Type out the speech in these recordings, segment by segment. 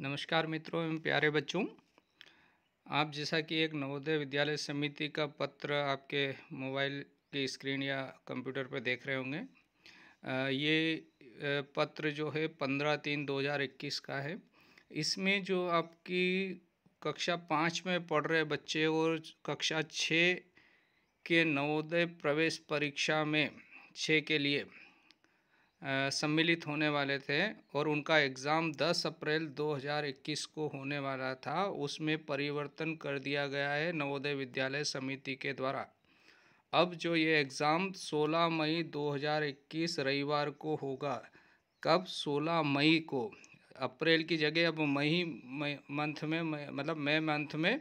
नमस्कार मित्रों एवं प्यारे बच्चों आप जैसा कि एक नवोदय विद्यालय समिति का पत्र आपके मोबाइल की स्क्रीन या कंप्यूटर पर देख रहे होंगे ये पत्र जो है पंद्रह तीन दो हज़ार इक्कीस का है इसमें जो आपकी कक्षा पाँच में पढ़ रहे बच्चे और कक्षा छः के नवोदय प्रवेश परीक्षा में छः के लिए सम्मिलित होने वाले थे और उनका एग्ज़ाम 10 अप्रैल 2021 को होने वाला था उसमें परिवर्तन कर दिया गया है नवोदय विद्यालय समिति के द्वारा अब जो ये एग्ज़ाम 16 मई 2021 रविवार को होगा कब 16 मई को अप्रैल की जगह अब मई मंथ में मतलब मई मंथ में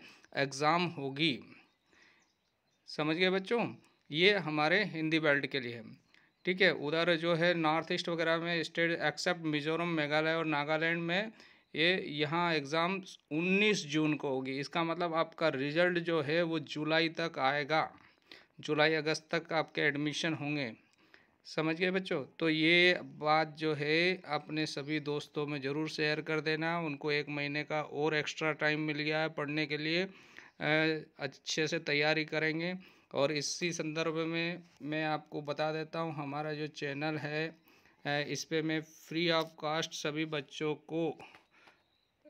एग्ज़ाम होगी समझ गए बच्चों ये हमारे हिंदी बेल्ट के लिए है ठीक है उधर जो है नॉर्थ ईस्ट वगैरह में स्टेट एक्सेप्ट मिजोरम मेघालय और नागालैंड में ये यहाँ एग्ज़ाम 19 जून को होगी इसका मतलब आपका रिजल्ट जो है वो जुलाई तक आएगा जुलाई अगस्त तक आपके एडमिशन होंगे समझ गए बच्चों तो ये बात जो है अपने सभी दोस्तों में ज़रूर शेयर कर देना उनको एक महीने का और एक्स्ट्रा टाइम मिल गया है पढ़ने के लिए अच्छे से तैयारी करेंगे और इसी संदर्भ में मैं आपको बता देता हूँ हमारा जो चैनल है इस पर मैं फ्री ऑफ कास्ट सभी बच्चों को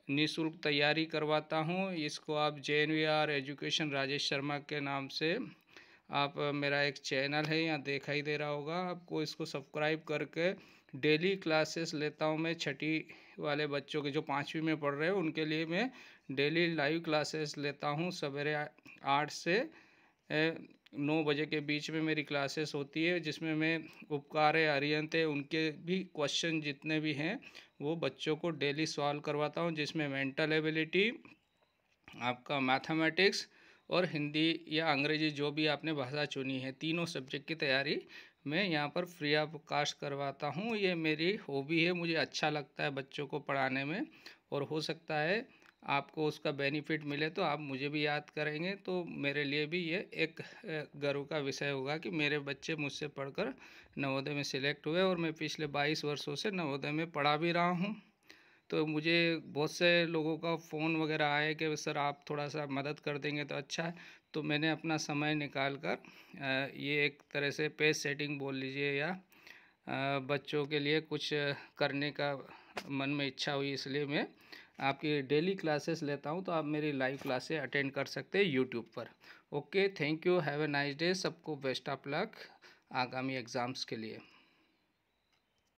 निशुल्क तैयारी करवाता हूँ इसको आप J N education Rajesh Sharma के नाम से आप मेरा एक चैनल है यहाँ देखा ही दे रहा होगा आपको इसको सब्सक्राइब करके डेली क्लासेस लेता हूँ मैं छठी वाले बच्चों के जो पाँचवीं में पढ़ रहे हैं उनके लिए मैं डेली लाइव क्लासेस लेता हूँ सवेरे आठ से नौ बजे के बीच में मेरी क्लासेस होती है जिसमें मैं उपकार है अरियंत है उनके भी क्वेश्चन जितने भी हैं वो बच्चों को डेली सॉल्व करवाता हूँ जिसमें मेंटल एबिलिटी आपका मैथमेटिक्स और हिंदी या अंग्रेजी जो भी आपने भाषा चुनी है तीनों सब्जेक्ट की तैयारी मैं यहाँ पर फ्री ऑफ कास्ट करवाता हूँ ये मेरी हॉबी है मुझे अच्छा लगता है बच्चों को पढ़ाने में और हो सकता है आपको उसका बेनिफिट मिले तो आप मुझे भी याद करेंगे तो मेरे लिए भी ये एक गर्व का विषय होगा कि मेरे बच्चे मुझसे पढ़कर नवोदय में सिलेक्ट हुए और मैं पिछले 22 वर्षों से नवोदय में पढ़ा भी रहा हूँ तो मुझे बहुत से लोगों का फ़ोन वगैरह आया कि सर आप थोड़ा सा मदद कर देंगे तो अच्छा है तो मैंने अपना समय निकाल कर ये एक तरह से पेज सेटिंग बोल लीजिए या बच्चों के लिए कुछ करने का मन में इच्छा हुई इसलिए मैं आपकी डेली क्लासेस लेता हूँ तो आप मेरी लाइव क्लासेस अटेंड कर सकते हैं यूट्यूब पर okay thank you have a nice day सबको बेस्ट ऑफ लक आगामी एग्ज़ाम्स के लिए